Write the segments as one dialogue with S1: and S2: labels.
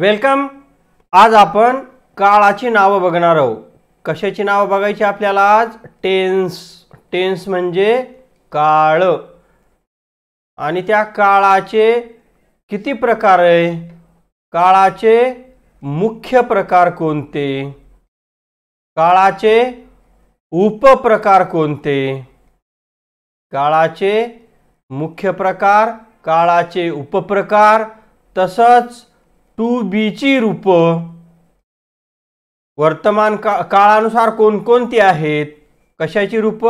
S1: welcome आज आपण काळाची नावं बघणार आहोत कशाची नावं बघायची आपल्याला आज टेन्स टेन्स म्हणजे काळ आणि त्या काळाचे किती प्रकार आहे काळाचे मुख्य प्रकार कोणते काळाचे उपप्रकार कोणते काळाचे मुख्य प्रकार काळाचे उपप्रकार तसंच टू बीची रूप वर्तमान का काळानुसार कोणकोणती आहेत कशाची रूप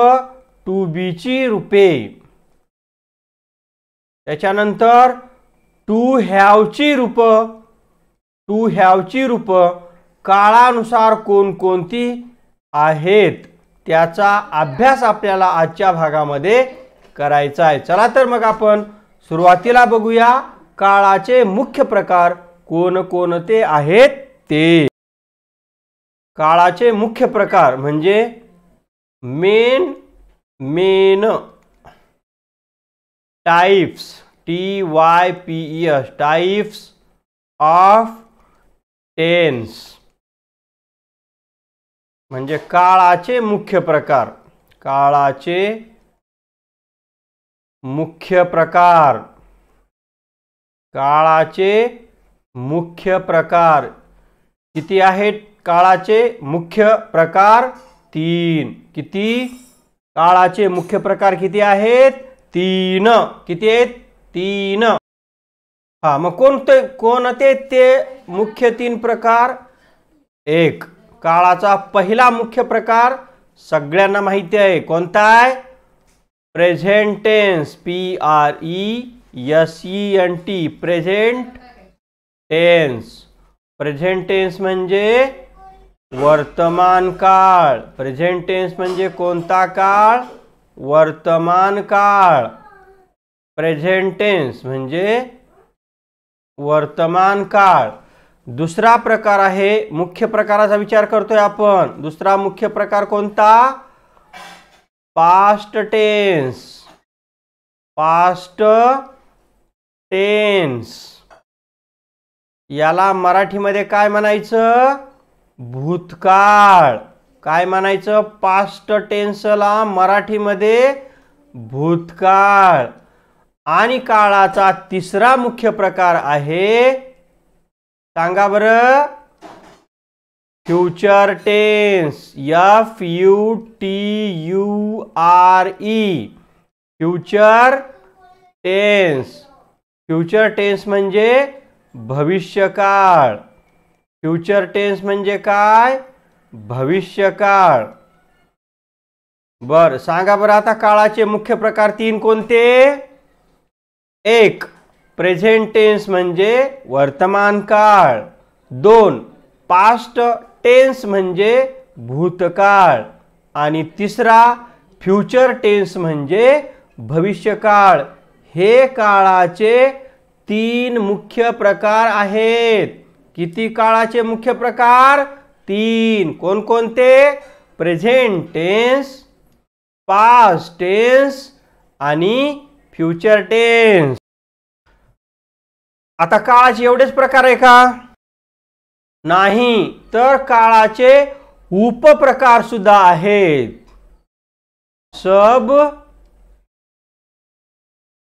S1: टू बीची रूपे त्याच्यानंतर टू ची रूप टू हॅवची रूप काळानुसार कोणकोणती आहेत त्याचा अभ्यास आपल्याला आजच्या भागामध्ये करायचा आहे चला तर मग आपण सुरुवातीला बघूया काळाचे मुख्य प्रकार कोणकोणते आहेत ते काळाचे मुख्य प्रकार म्हणजे main main types T Y P E e S types of tense म्हणजे काळाचे मुख्य प्रकार काळाचे मुख्य प्रकार काळाचे मुख्य प्रकार किती आहेत काळाचे मुख्य प्रकार तीन किती काळाचे मुख्य प्रकार किती आहेत तीन किती आहेत तीन हा मग कोणते कोणते ते मुख्य तीन प्रकार एक काळाचा पहिला मुख्य प्रकार सगळ्यांना माहिती आहे कोणता आहे present tense P R E S E N T present tense present tense म्हणजे वर्तमान काळ प्रेझेंट टेन्स म्हणजे कोणता काळ वर्तमान काळ प्रेझेंट टेन्स म्हणजे वर्तमान काळ दुसरा प्रकार आहे मुख्य प्रकाराचा विचार करतोय आपण दुसरा मुख्य प्रकार कोणता पास्ट टेन्स पास्ट टेन्स याला मराठीमध्ये काय म्हणायचं भूतकाळ काय म्हणायचं पास्ट टेन्सला मराठीमध्ये भूतकाळ आणि काळाचा तिसरा मुख्य प्रकार आहे सांगा बरं future tense F U T U R E future tense future tense म्हणजे भविष्यकाळ फ्युचर टेन्स म्हणजे काय भविष्यकाळ बर सांगा बरं आता काळाचे मुख्य प्रकार तीन कोणते एक प्रेझेंट टेन्स म्हणजे वर्तमान काळ दोन पास्ट टेन्स म्हणजे भूतकाळ आणि तिसरा फ्युचर टेन्स म्हणजे भविष्यकाळ हे काळाचे तीन मुख्य प्रकार आहेत किती काळाचे मुख्य प्रकार तीन कोणकोणते प्रेझेंट टेन्स पास्ट टेन्स आणि फ्युचर टेन्स आता काळाचे एवढेच प्रकार आहे का नाही तर काळाचे उपप्रकार सुद्धा आहेत sub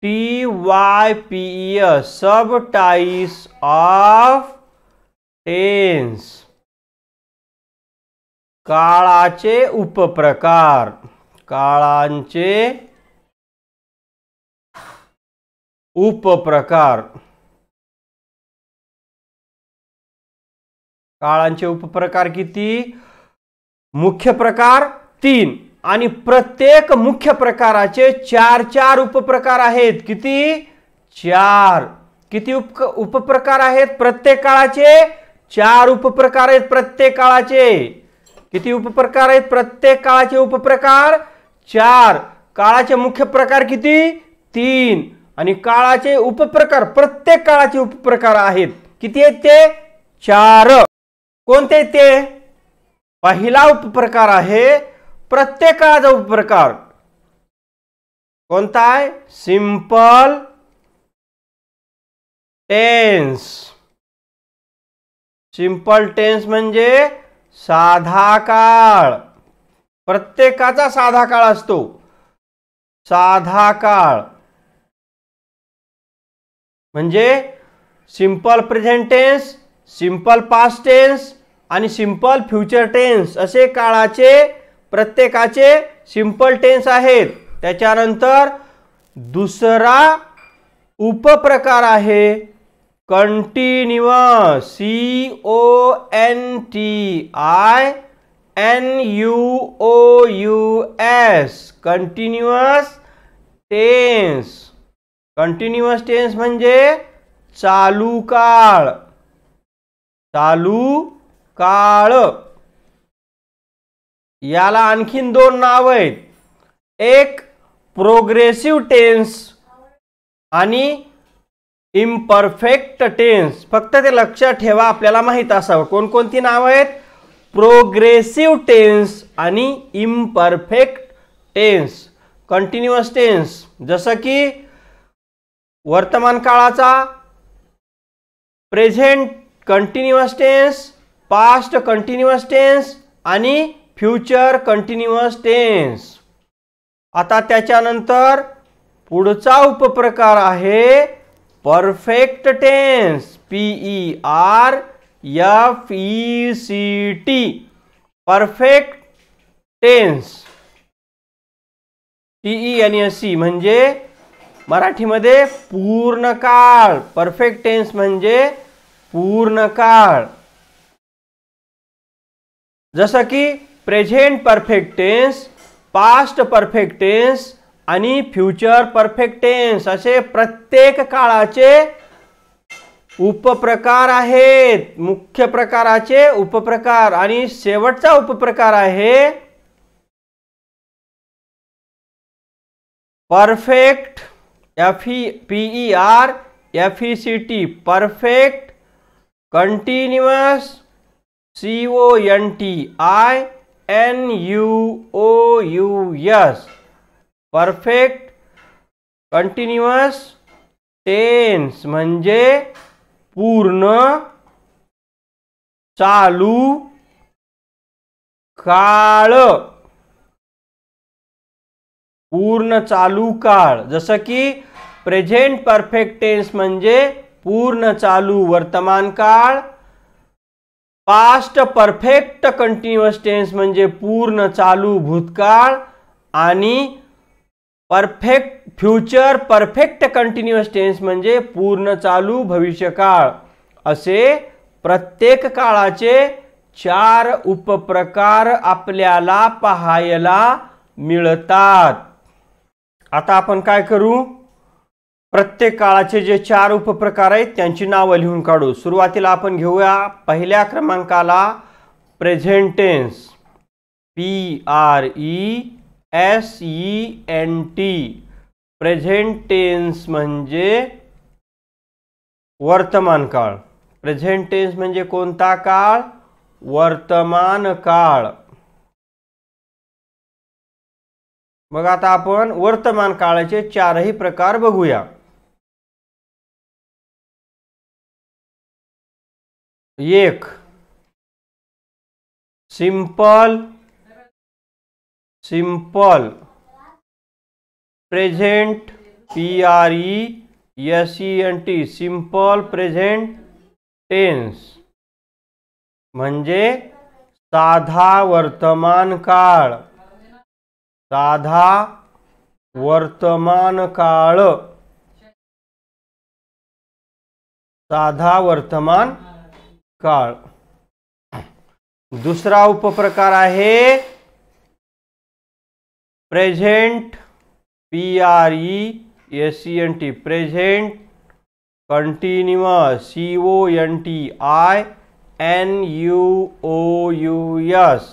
S1: T Y P S sub of tense काळाचे उपप्रकार काळांचे उपप्रकार काळांचे उपप्रकार किती मुख्य प्रकार तीन आणि प्रत्येक मुख्य प्रकाराचे चार चार उपप्रकार आहेत किती चार किती उप उपप्रकार आहेत प्रत्येक काळाचे चार उपप्रकार आहेत प्रत्येक काळाचे किती उपप्रकार आहेत प्रत्येक काळाचे उपप्रकार चार काळाचे मुख्य प्रकार किती तीन आणि काळाचे उपप्रकार प्रत्येक काळाचे उपप्रकार आहेत किती आहेत ते चार कोणते ते पहिला उपप्रकार आहे प्रत्येकाचा उपप्रकार कोणता आहे सिंपल टेन्स सिंपल टेन्स म्हणजे साधा काळ प्रत्येकाचा साधा काळ असतो साधा काळ म्हणजे simple present tense simple past tense आणि सिंपल फ्युचर टेन्स असे काळाचे प्रत्येकाचे सिम्पल टेन्स आहेत त्याच्यानंतर दुसरा उपप्रकार आहे continuous C O N T I N U O U S continuous tense continuous tense म्हणजे चालू काळ चालू काळ याला आणखीन दोन नाव आहेत एक प्रोग्रेसिव्ह टेन्स आणि इम्परफेक्ट टेन्स फक्त ते लक्षात ठेवा आपल्याला माहीत असावं कोणकोणती नावं आहेत प्रोग्रेसिव्ह टेन्स आणि इम्परफेक्ट टेन्स कंटिन्युअस टेन्स जसं की वर्तमान काळाचा present continuous tense past continuous tense आणि फ्युचर कंटिन्युअस टेन्स आता त्याच्यानंतर पुढचा उपप्रकार आहे perfect tense P E R F E C T perfect tense T E N S C म्हणजे मराठीमध्ये पूर्ण काळ परफेक्ट टेन्स म्हणजे पूर्ण काळ जसं की present perfect tense past perfect tense आणि फ्युचर परफेक्ट टेन्स असे प्रत्येक काळाचे उपप्रकार आहेत मुख्य प्रकाराचे उपप्रकार आणि शेवटचा उपप्रकार आहे perfect F E P E R F E C T perfect continuous C O N T I N U O U S perfect continuous tense म्हणजे पूर्ण चालू काळ पूर्ण चालू काळ जसं की प्रेझेंट परफेक्ट टेन्स म्हणजे पूर्ण चालू वर्तमान काळ पास्ट परफेक्ट कंटिन्युअस टेन्स म्हणजे पूर्ण चालू भूतकाळ आणि perfect future perfect continuous tense म्हणजे पूर्ण चालू भविष्यकाळ असे प्रत्येक काळाचे चार उपप्रकार आपल्याला पाहायला मिळतात आता आपण काय करू प्रत्येक काळाचे जे चार उपप्रकार आहेत त्यांची नावं लिहून काढू सुरुवातीला आपण घेऊया पहिल्या क्रमांकाला present tense P R E S E N T present tense म्हणजे वर्तमान काळ प्रेझेंटेन्स म्हणजे कोणता काळ वर्तमान काळ मग आता आपण वर्तमान काळाचे चारही
S2: प्रकार बघूया एक simple
S1: simple present P R E S E N T simple present tense म्हणजे साधा वर्तमान काळ साधा वर्तमान काळ साधा वर्तमान काल दुसरा प्रकार है present P R E S C N T present continuous C O N T I N U O U S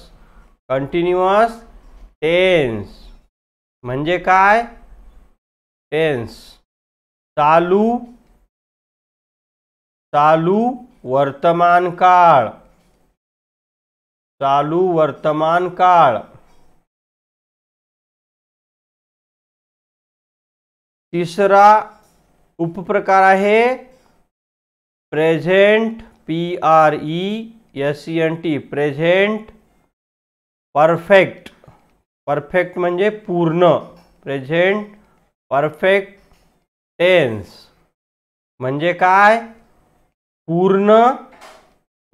S1: continuous tense म्हणजे का टेन्स चालू चालू वर्तमान काल चालू वर्तमान काल तीसरा उप प्रकार है present P R E S C N T present perfect perfect मजे पूर्ण प्रेजेंट परफेक्ट टेन्स का काय पूर्ण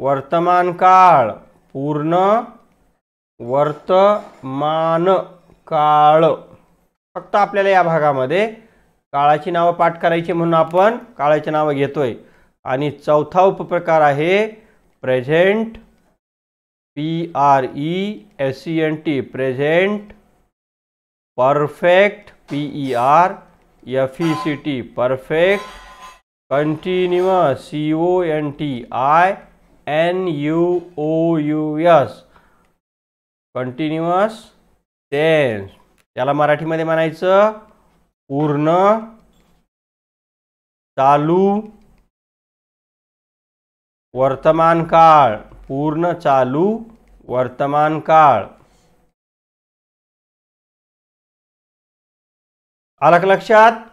S1: वर्तमान काळ पूर्ण वर्तमान काळ फक्त आपल्याला या भागामध्ये काळाची नावं पाठ करायची म्हणून आपण काळाची नावं घेतोय आणि चौथा उपप्रकार आहे present P R E S C N T present perfect P E R F E C T perfect continuous C O N T I N U O U S continuous tense त्याला मराठीमध्ये म्हणायचं पूर्ण चालू वर्तमान काळ पूर्ण चालू वर्तमान काळ आलक लक्षात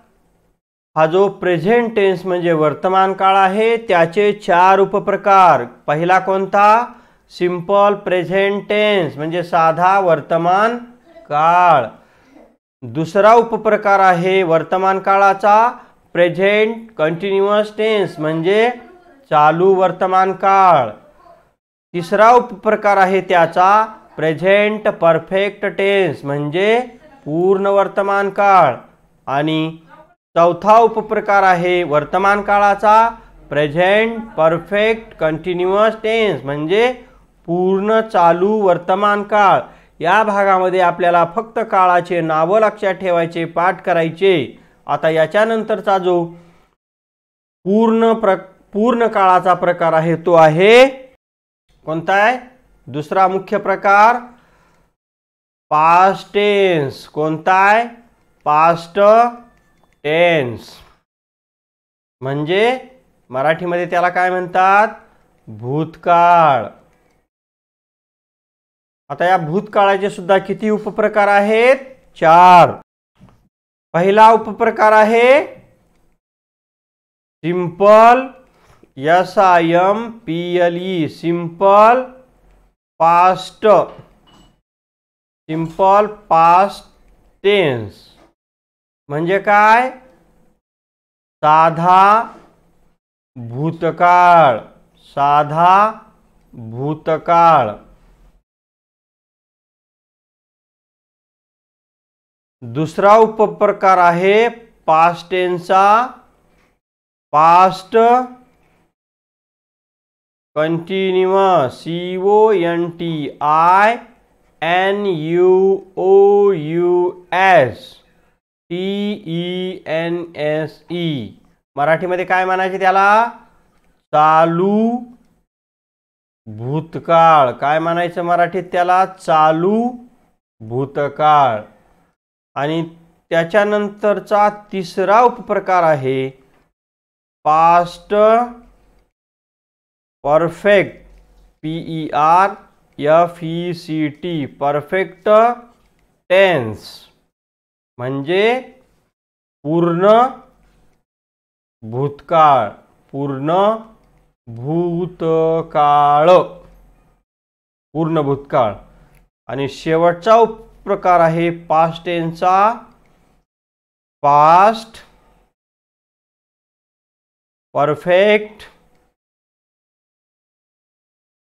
S1: हा जो प्रेझेंट टेन्स म्हणजे वर्तमान काळ आहे त्याचे चार उपप्रकार पहिला कोणता सिम्पल प्रेझेंट टेन्स म्हणजे साधा वर्तमान काळ दुसरा उपप्रकार आहे वर्तमान काळाचा प्रेझेंट कंटिन्युअस टेन्स म्हणजे चालू वर्तमान काळ तिसरा उपप्रकार आहे त्याचा प्रेझेंट परफेक्ट टेन्स म्हणजे पूर्ण वर्तमान काळ आणि चौथा उपप्रकार आहे वर्तमान काळाचा प्रेझेंट परफेक्ट कंटिन्युअस टेन्स म्हणजे पूर्ण चालू वर्तमान काळ या भागामध्ये आपल्याला फक्त काळाचे नावं लक्षात ठेवायचे पाठ करायचे आता याच्यानंतरचा जो पूर्ण प्र पूर्ण काळाचा प्रकार आहे तो आहे कोणता आहे दुसरा मुख्य प्रकार पास्ट टेन्स कोणता आहे पास्ट टेन्स म्हणजे मराठीमध्ये त्याला काय म्हणतात भूतकाळ आता या भूतकाळाचे सुद्धा किती उपप्रकार आहेत चार पहिला उपप्रकार आहे simple S I M P L E simple past simple past tense म्हणजे काय साधा भूतकाळ साधा भूतकाळ
S2: दुसरा उपप्रकार आहे
S1: पास्टेनचा past continuous C O N T I N U O U S T E N S E मराठीमध्ये काय म्हणायचे त्याला चालू भूतकाळ काय म्हणायचं मराठीत त्याला चालू भूतकाळ आणि त्याच्यानंतरचा तिसरा उपप्रकार आहे past perfect E R F E C T perfect tense म्हणजे पूर्ण भूतकाळ पूर्ण भूतकाळ पूर्ण भूतकाळ आणि शेवटचा प्रकार आहे पास्ट टेनचा past perfect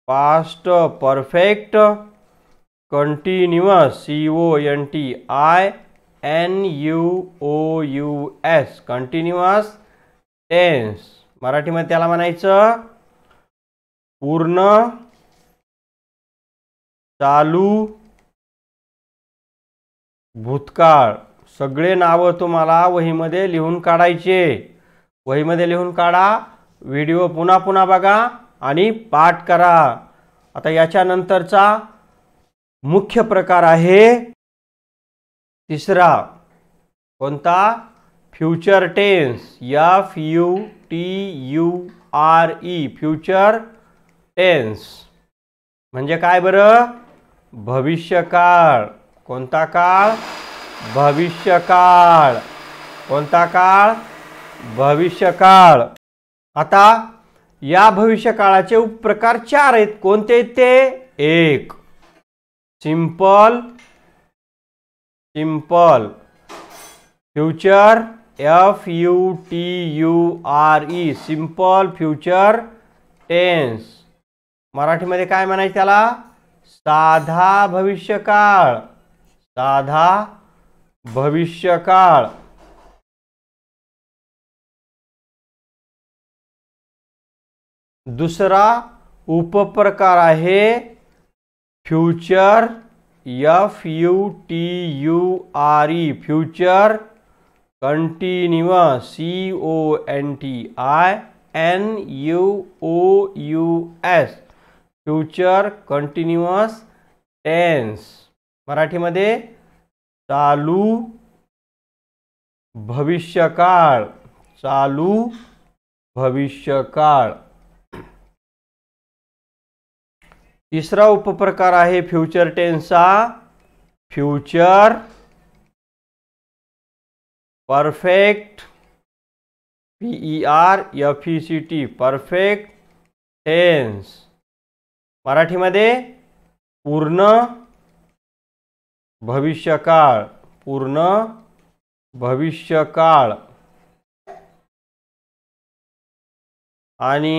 S1: past perfect continuous C O N T I N U O U S continuous tense मराठीमध्ये त्याला म्हणायचं पूर्ण चालू भूतकाळ सगळे नावं तुम्हाला वहीमध्ये लिहून काढायचे वहीमध्ये लिहून काढा व्हिडिओ पुन्हा पुन्हा बघा आणि पाठ करा आता याच्यानंतरचा मुख्य प्रकार आहे तिसरा कोणता future tense F U T U R E future tense म्हणजे काय बरं भविष्यकाळ कोणता काळ भविष्यकाळ कोणता काळ भविष्यकाळ आता या भविष्यकाळाचे उपप्रकार चार आहेत कोणते ते एक simple simple future F U T U R E simple future tense Marathi काय का त्याला साधा भविष्य काल साधा भविष्य काल दुसरा उपप्रकार है future F U T U R E future continuous C O N T I N U O U S future continuous tense मराठीमध्ये चालू भविष्यकाळ चालू भविष्यकाळ तिसरा उपप्रकार आहे फ्युचर टेन्सचा future perfect P E R F E C T perfect tense मराठीमध्ये पूर्ण भविष्यकाळ पूर्ण भविष्यकाळ आणि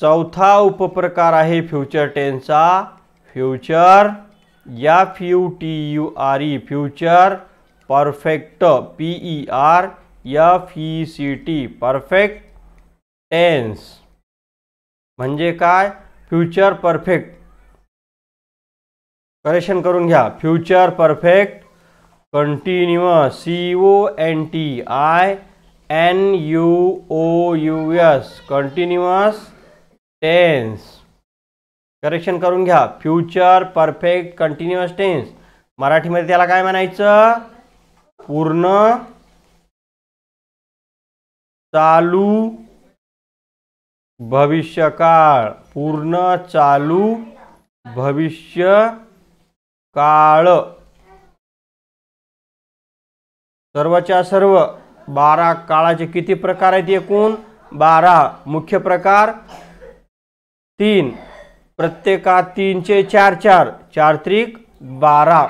S1: चौथा उपप्रकार आहे फ्युचर टेनचा फ्युचर या U T U R E future perfect P E R F E C T perfect tense म्हणजे काय फ्युचर परफेक्ट करेक्शन करून घ्या future perfect continuous C O N T I N U O U S continuous tense correction करून घ्या future perfect continuous tense मराठीमध्ये त्याला काय म्हणायचं पूर्ण चालू भविष्यकाळ पूर्ण चालू भविष्य काळ सर्वच्या सर्व बारा काळाचे किती प्रकार आहेत एकूण बारा मुख्य प्रकार तीन प्रत्येकात तीनचे चार चार चार त्रिक बारा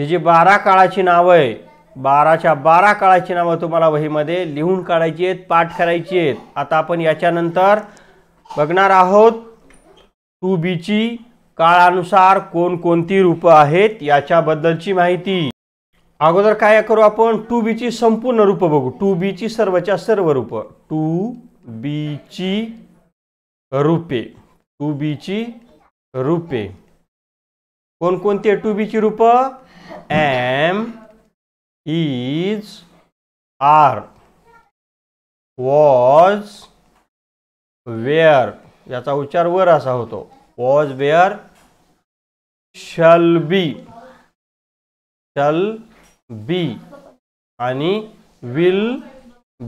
S1: हे जी बारा काळाची नावं आहे बाराच्या बारा काळाची नावं तुम्हाला वहीमध्ये लिहून काढायची आहेत पाठ करायची आहेत आता आपण याच्यानंतर बघणार आहोत टू बीची काळानुसार कोणकोणती रूपं आहेत याच्याबद्दलची माहिती अगोदर काय करू आपण टू बीची संपूर्ण रूपं बघू टू बीची सर्वच्या सर्व रूपं टू बीची रूपे टू बीची रूपे कोणकोणती टू बीची रूप am is are was were याचा उच्चार वर असा होतो वॉज वेअर शल बी शल बी आणि विल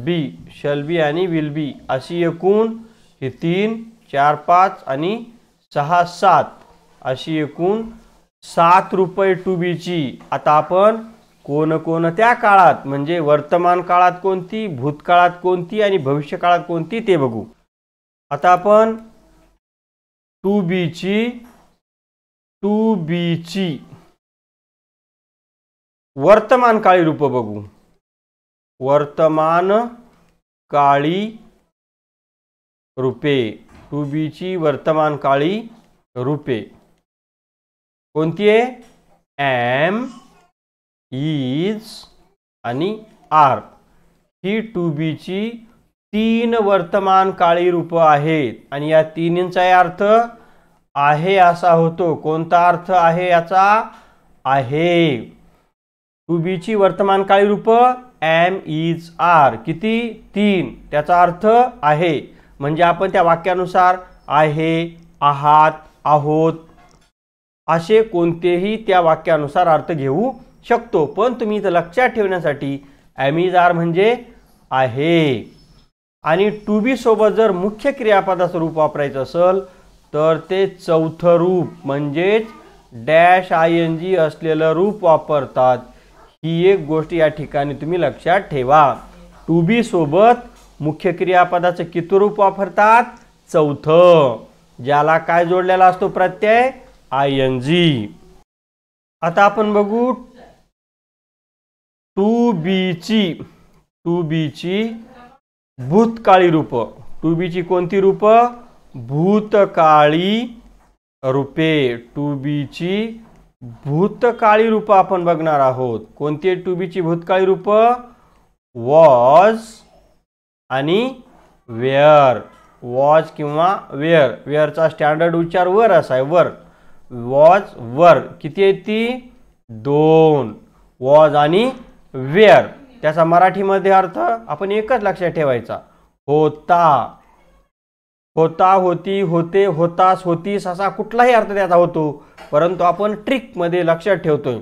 S1: बी शल बी आणि विल बी अशी एकूण ही तीन चार पाच आणि सहा सात अशी एकूण सात रुपये टू बीची आता आपण कोणकोणत्या काळात म्हणजे वर्तमान काळात कोणती भूतकाळात कोणती आणि काळात कोणती ते बघू आता आपण टू बीची टू बीची
S2: वर्तमान काळी रूप बघू
S1: वर्तमान काळी रूपे टू वर्तमान वर्तमानकाळी रूपे कोणती आहे एम इज आणि आर ही टू बीची तीन वर्तमान काळी रूपं आहेत आणि या तिन्हींचाही अर्थ आहे असा होतो कोणता अर्थ आहे याचा आहे टू बीची वर्तमान काळी रूपं एम इज आर किती तीन त्याचा अर्थ आहे म्हणजे आपण त्या वाक्यानुसार आहे आहात आहोत असे कोणतेही त्या वाक्यानुसार अर्थ घेऊ शकतो पण तुम्ही इथं लक्षात ठेवण्यासाठी ॲमिजार म्हणजे आहे आणि टू बी सोबत जर मुख्य क्रियापदाचं रूप वापरायचं असेल तर ते चौथं रूप म्हणजेच डॅश आय एन जी असलेलं रूप वापरतात ही एक गोष्ट या ठिकाणी तुम्ही लक्षात ठेवा टू बी सोबत मुख्य क्रियापदाचं कित रूप वापरतात चौथं ज्याला काय जोडलेला असतो प्रत्यय आय एन जी आता आपण बघू टू बीची टू बीची भूतकाळी रूप टू बीची कोणती रूप भूतकाळी रूपे टू बीची भूतकाळी रूप आपण बघणार आहोत कोणती टू बीची भूतकाळी रूप वॉज आणि वेअर वॉच किंवा वेअर वेअरचा स्टँडर्ड उच्चार वर असा आहे वर वॉच वर किती आहे ती दोन वॉज आणि वेअर त्याचा मराठीमध्ये अर्थ आपण एकच लक्षात ठेवायचा होता होता होती होते होतास होतीस असा कुठलाही अर्थ त्याचा होतो परंतु आपण ट्रिकमध्ये लक्षात ठेवतोय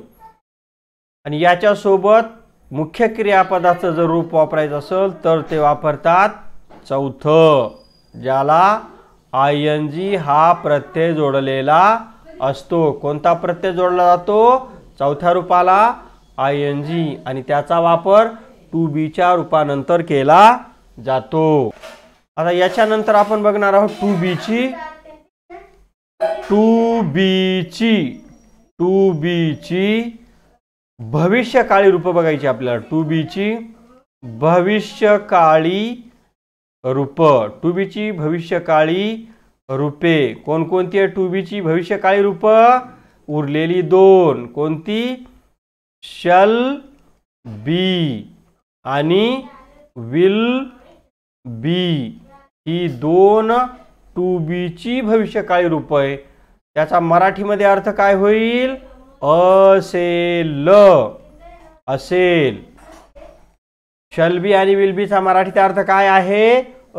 S1: आणि याच्यासोबत मुख्य क्रियापदाचं जर रूप वापरायचं असेल तर ते वापरतात चौथं ज्याला आय एन जी हा प्रत्यय जोडलेला असतो कोणता प्रत्यय जोडला जातो चौथ्या रूपाला आय एन जी आणि त्याचा वापर टू बीच्या रूपानंतर केला जातो आता याच्यानंतर आपण बघणार आहोत टू बीची टू बीची टू बीची भविष्यकाळी रूपं बघायची आपल्याला टू बीची भविष्यकाळी रूप टू बीची भविष्यकाळी रूपे कोणकोणती आहे टू बीची भविष्यकाळी रूप उरलेली दोन कोणती शल बी आणि विल बी ही दोन टू बीची भविष्यकाळी रूप आहे त्याचा मराठीमध्ये अर्थ काय होईल असेल असेल शलबी आणि विलबीचा मराठीचा अर्थ काय आहे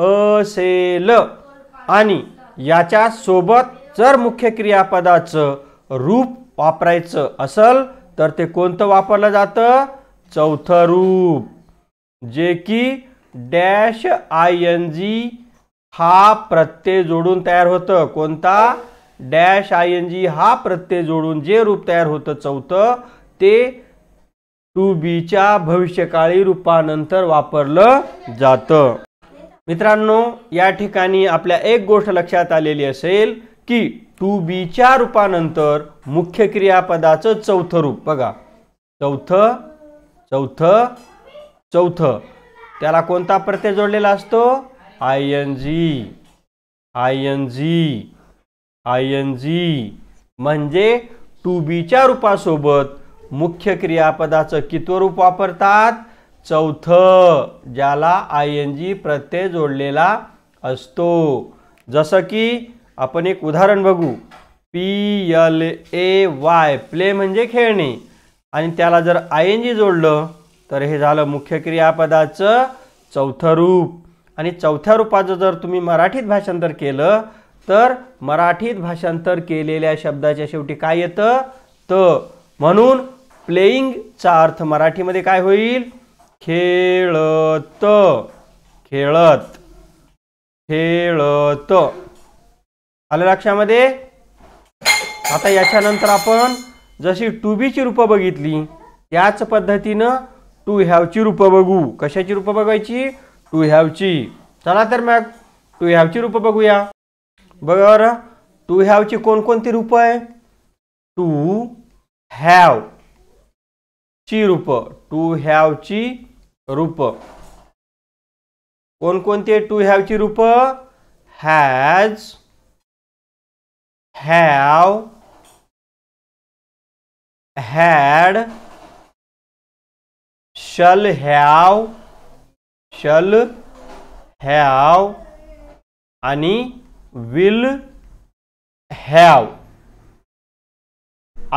S1: असेल आणि याच्या सोबत जर मुख्य क्रियापदाचं रूप वापरायचं असल तर ते कोणतं वापरलं जातं चौथं रूप जे की डॅश आय एन जी हा प्रत्यय जोडून तयार होतं कोणता डॅश आय एन जी हा प्रत्यय जोडून जे रूप तयार होतं चौथं ते टू बीच्या भविष्यकाळी रूपानंतर वापरलं जातं मित्रांनो या ठिकाणी आपल्या एक गोष्ट लक्षात आलेली असेल की टू बीच्या रूपानंतर मुख्य क्रियापदाचं चौथं रूप बघा चौथं चौथं चौथं त्याला कोणता प्रत्यय जोडलेला असतो I N G I N G I N G म्हणजे टू बीच्या रूपासोबत मुख्य क्रियापदाचं कितव रूप वापरतात चौथं ज्याला आय एन जी प्रत्यय जोडलेला असतो जसं की आपण एक उदाहरण बघू P L A Y play म्हणजे खेळणे आणि त्याला जर आय एन जी जोडलं तर हे झालं मुख्य क्रियापदाचं चौथं रूप आणि चौथ्या रूपाचं जर तुम्ही मराठीत भाषांतर केलं तर मराठीत भाषांतर केलेल्या शब्दाच्या शेवटी काय येतं त म्हणून प्लेईंगचा अर्थ मराठीमध्ये काय होईल खेळत खेळत खेळत आलं लक्षामध्ये आता याच्यानंतर आपण जशी टू बीची रूपं बघितली त्याच पद्धतीनं टू हॅवची रूपं बघू कशाची रूपं बघायची टू हॅवची चला तर मग टू हॅवची रूपं बघूया बरं टू हॅवची कोणकोणती रूप आहे टू हॅव ची रूप टू हॅवची रूपं कोणकोणती टू हॅवची रूप has
S2: have
S1: had shall have shall have आणि विल हॅव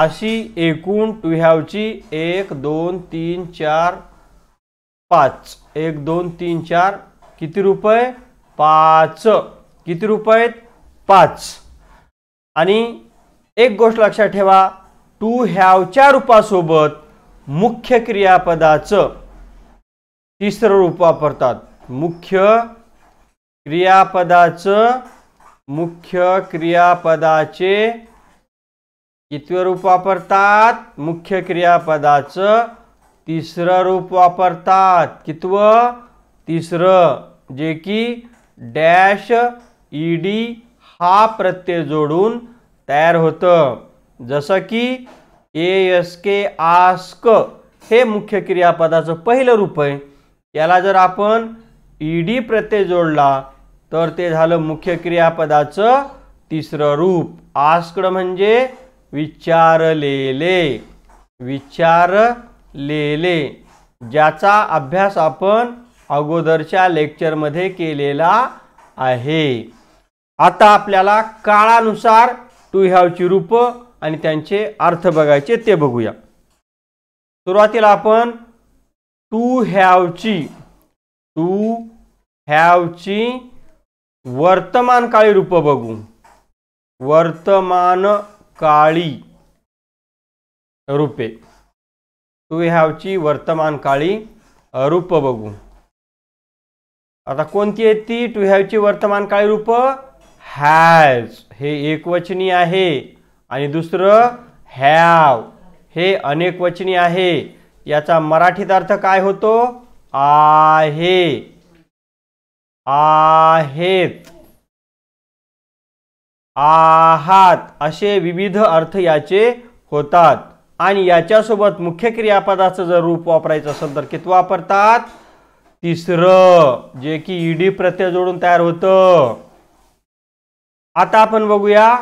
S1: अशी एकूण टू हॅवची एक दोन तीन चार पाच एक दोन तीन चार किती रुपये पाच किती रुपये पाच आणि एक गोष्ट लक्षात ठेवा टू हॅवच्या रूपासोबत मुख्य क्रियापदाचं तिसरं रूप वापरतात मुख्य क्रियापदाचं मुख्य क्रियापदाचे कितवे रूप वापरतात मुख्य क्रियापदाचं तिसरं रूप वापरतात कितव तिसरं जे की डॅश ईडी हा प्रत्यय जोडून तयार होतं जसं की ए एस के आस्क हे मुख्य क्रियापदाचं पहिलं रूप आहे याला जर आपण ईडी प्रत्यय जोडला तर ते झालं मुख्य क्रियापदाचं तिसरं रूप आस्कड म्हणजे विचारलेले विचारलेले ज्याचा अभ्यास आपण अगोदरच्या लेक्चरमध्ये केलेला आहे आता आपल्याला काळानुसार टू हॅवची रूप आणि त्यांचे अर्थ बघायचे ते बघूया सुरुवातीला आपण टू हॅवची टू हॅवची वर्तमान काळी रूप बघू वर्तमान काळी रूपे टू हॅवची वर्तमान काळी रूप बघू आता कोणती आहे ती टू हॅवची वर्तमान काळी रूप हॅज हे एकवचनी आहे आणि दुसरं हॅव हे अनेकवचनी आहे याचा मराठीत अर्थ काय होतो आहे आहेत आहात असे विविध अर्थ याचे होतात आणि याच्यासोबत मुख्य क्रियापदाचं जर रूप वापरायचं असेल तर किती वापरतात तिसरं जे की ईडी प्रत्यय जोडून तयार होत आता आपण बघूया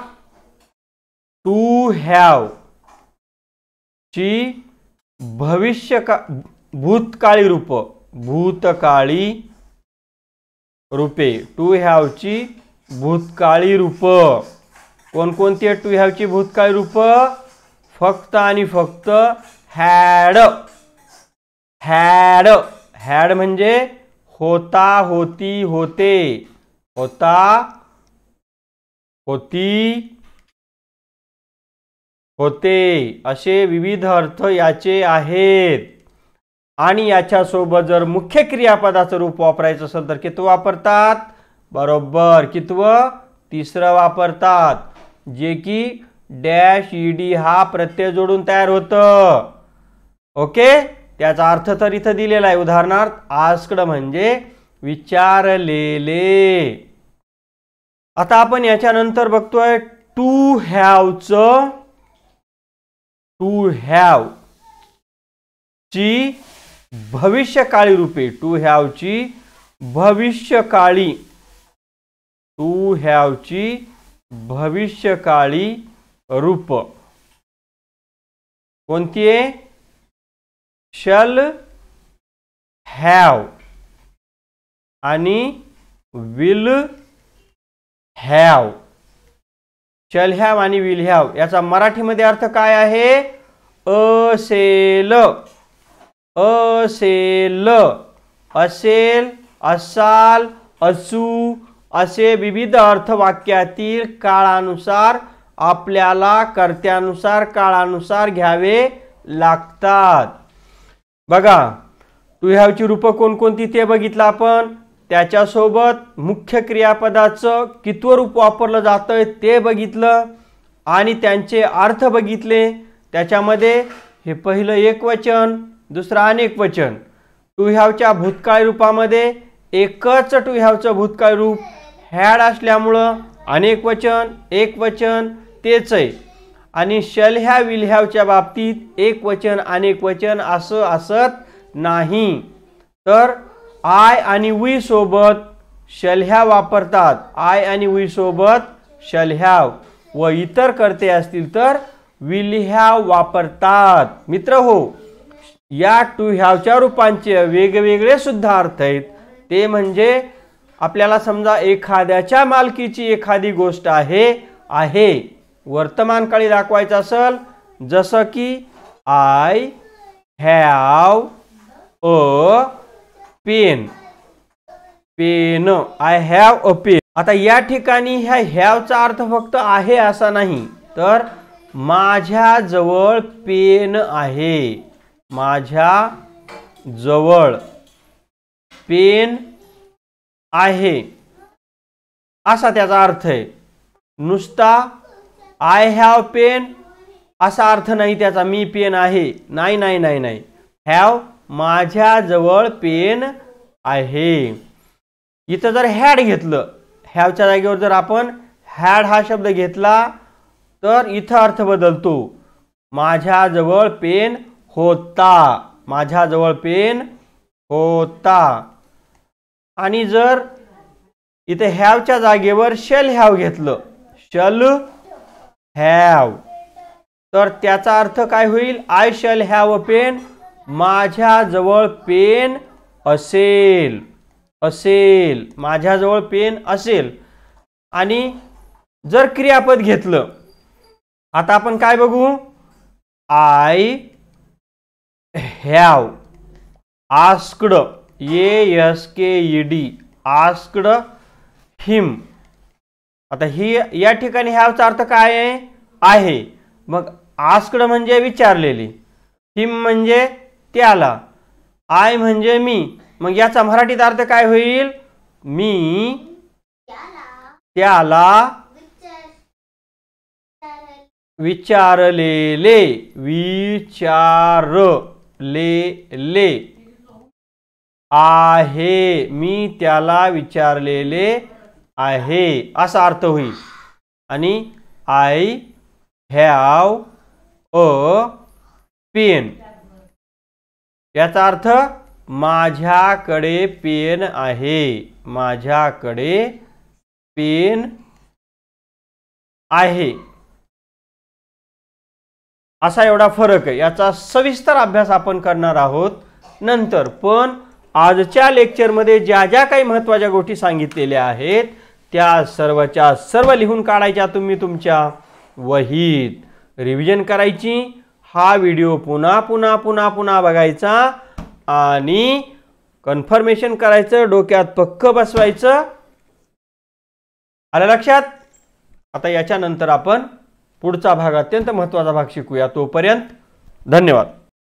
S1: टू हॅव ची भविष्य भूतकाळी रूप भूतकाळी रूपे टू हॅवची भूतकाळी रूप कोणकोणती आहे टू हॅवची भूतकाळी रूप फक्त आणि फक्त हॅड हॅड हॅड म्हणजे होता होती होते होता होती होते असे विविध अर्थ याचे आहेत आणि याच्यासोबत जर मुख्य क्रियापदाचं रूप वापरायचं असेल तर कितवं वापरतात बरोबर कितव तिसरं वापरतात जे की डॅश ईडी हा प्रत्यय जोडून तयार होतं ओके त्याचा अर्थ तर इथं दिलेला आहे उदाहरणार्थ आस्कड म्हणजे विचारलेले आता आपण याच्यानंतर बघतोय टू हॅवच टू हॅव ची भविष्यकाळी रूपे टू हॅवची भविष्यकाळी टू हॅवची भविष्यकाळी रूप कोणती आहे शल हॅव आणि विल हॅव शल हॅव आणि विल हॅव याचा मराठीमध्ये अर्थ काय आहे असेल असेल असेल असाल असू असे विविध अर्थवाक्यातील काळानुसार आपल्याला कर्त्यानुसार काळानुसार घ्यावे लागतात बघा टू हॅवची रूपं कोणकोणती ते बघितलं आपण त्याच्यासोबत मुख्य क्रियापदाचं कितव रूप वापरलं जातं ते बघितलं आणि त्यांचे अर्थ बघितले त्याच्यामध्ये हे पहिलं एकवचन दुसरा अनेक वचन टू ह्यावच्या भूतकाळ रूपामध्ये एकच टू ह्यावचं भूतकाळ रूप हॅड असल्यामुळं अनेक वचन एक वचन तेच आहे आणि शल ह्या विल ह्यावच्या बाबतीत एक वचन अनेक वचन असं असत नाही तर आय आणि वी सोबत शलह्या वापरतात आय आणि वी सोबत शल्ह्याव व इतर करते असतील तर विल्ह्याव वापरतात मित्र हो या टू ह्याच्या रूपांचे वेगवेगळे सुद्धा अर्थ आहेत ते म्हणजे आपल्याला समजा एखाद्याच्या मालकीची एखादी गोष्ट आहे आहे वर्तमानकाळी दाखवायचं असेल जसं की I have a pen pen I have a pen आता या ठिकाणी ह्या हॅवचा अर्थ फक्त आहे असा नाही तर माझ्या जवळ पेन आहे माझ्या जवळ पेन आहे असा त्याचा अर्थ आहे नुसता आय हॅव पेन असा अर्थ नाही त्याचा मी पेन आहे नाही नाही नाही नाही हॅव माझ्याजवळ पेन आहे इथं जर हॅड घेतलं हॅवच्या जागेवर जर आपण हॅड हा शब्द घेतला तर इथं अर्थ बदलतो माझ्याजवळ पेन होता माझ्याजवळ पेन होता आणि जर इथे हॅवच्या जागेवर शेल हॅव घेतलं शल हॅव तर त्याचा अर्थ काय होईल I shall have a pen माझ्याजवळ पेन असेल असेल माझ्याजवळ पेन असेल आणि जर क्रियापद घेतलं आता आपण काय बघू I have asked A S K E D asked him आता ही या ठिकाणी ह्यावचा अर्थ काय आहे मग आस्कड म्हणजे विचारलेली हिम म्हणजे त्याला आय म्हणजे मी मग याचा मराठीत अर्थ काय होईल मी त्याला विचारलेले विचार ले ले आहे मी त्याला विचारलेले आहे असा अर्थ होईल आणि आय हॅव अ पेन याचा अर्थ माझ्याकडे पेन आहे माझ्याकडे पेन आहे असा एवढा फरक आहे याचा सविस्तर अभ्यास आपण करणार आहोत नंतर पण आजच्या लेक्चरमध्ये ज्या ज्या काही महत्त्वाच्या गोष्टी सांगितलेल्या आहेत त्या सर्वच्या सर्व लिहून काढायच्या तुम्ही तुमच्या वहीत रिव्हिजन करायची हा व्हिडिओ पुन्हा पुन्हा पुन्हा पुन्हा बघायचा आणि कन्फर्मेशन करायचं डोक्यात पक्क बसवायचं आलं लक्षात आता याच्यानंतर आपण पुढचा भाग अत्यंत महत्त्वाचा भाग शिकूया तोपर्यंत धन्यवाद